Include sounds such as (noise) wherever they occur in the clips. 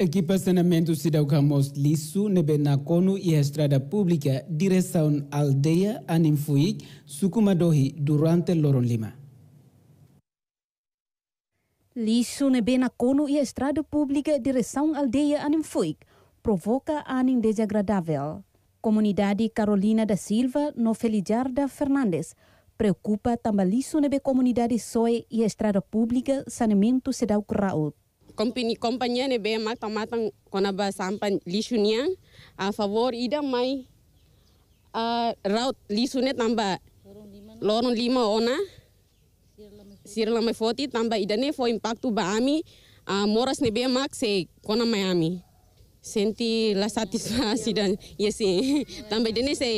Equipa Saneamento Cidadão Liso, Nebenacono e a Estrada Pública, direção Aldeia Animfuik, Sucumadorri, durante Loron Lima. Liso, Nebenacono e a Estrada Pública, direção Aldeia Animfuik, provoca anim desagradável. Comunidade Carolina da Silva, no felizarda Fernandes, preocupa também Liso, Nebe Comunidade Soe e a Estrada Pública, Saneamento Cidade Raúl. company company ne be emak tamatang kona ba sampan lisunian a favor ida mai a raut lisune tamba lorong lima ona sir lama foti tamba ida ne fo impact ba ami a moras ne be mak se kona Miami, senti la satisfasi dan (laughs) yesi tamba eh. ida ne se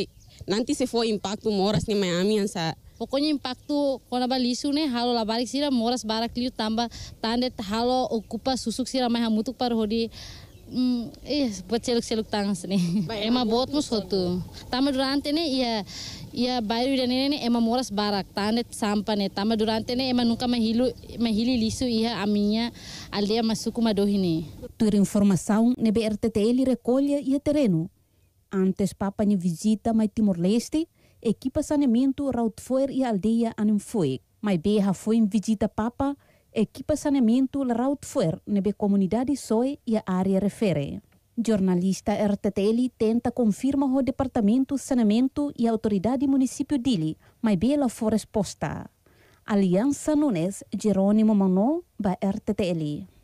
nanti se fo tu moras ne Miami ami ansa Pokoknya tu kona balisu ne halo la balik sira moras barak liu tambah tande halo okupa susuk sira mai hamutuk par hodi Hum, mm, iya, buat pode celuk o que se lutar, né? É uma durante, nih Ia, ia baru dan ini nih emang moras barak, Tanet sampah nih né? durante, nih emang nuka mahilu, mahili lisu iya aminya. Alia Masuku Madohi, né? Tua informação, né? BRTTL recolhe iya terreno. Antes, papa, né? Visita, mai Timor-Leste, equipa saneamento Rautfoer e aldeia Anumfoe. Mas berra foi em visita papa, equipa saneamento Rautfoer, nebe comunidade soe e a área refere. Jornalista RTTL tenta confirmar o Departamento Saneamento e a Autoridade Município Dili, mas bela foi resposta. Aliança Nunes, Jerônimo Mano, da RTTL.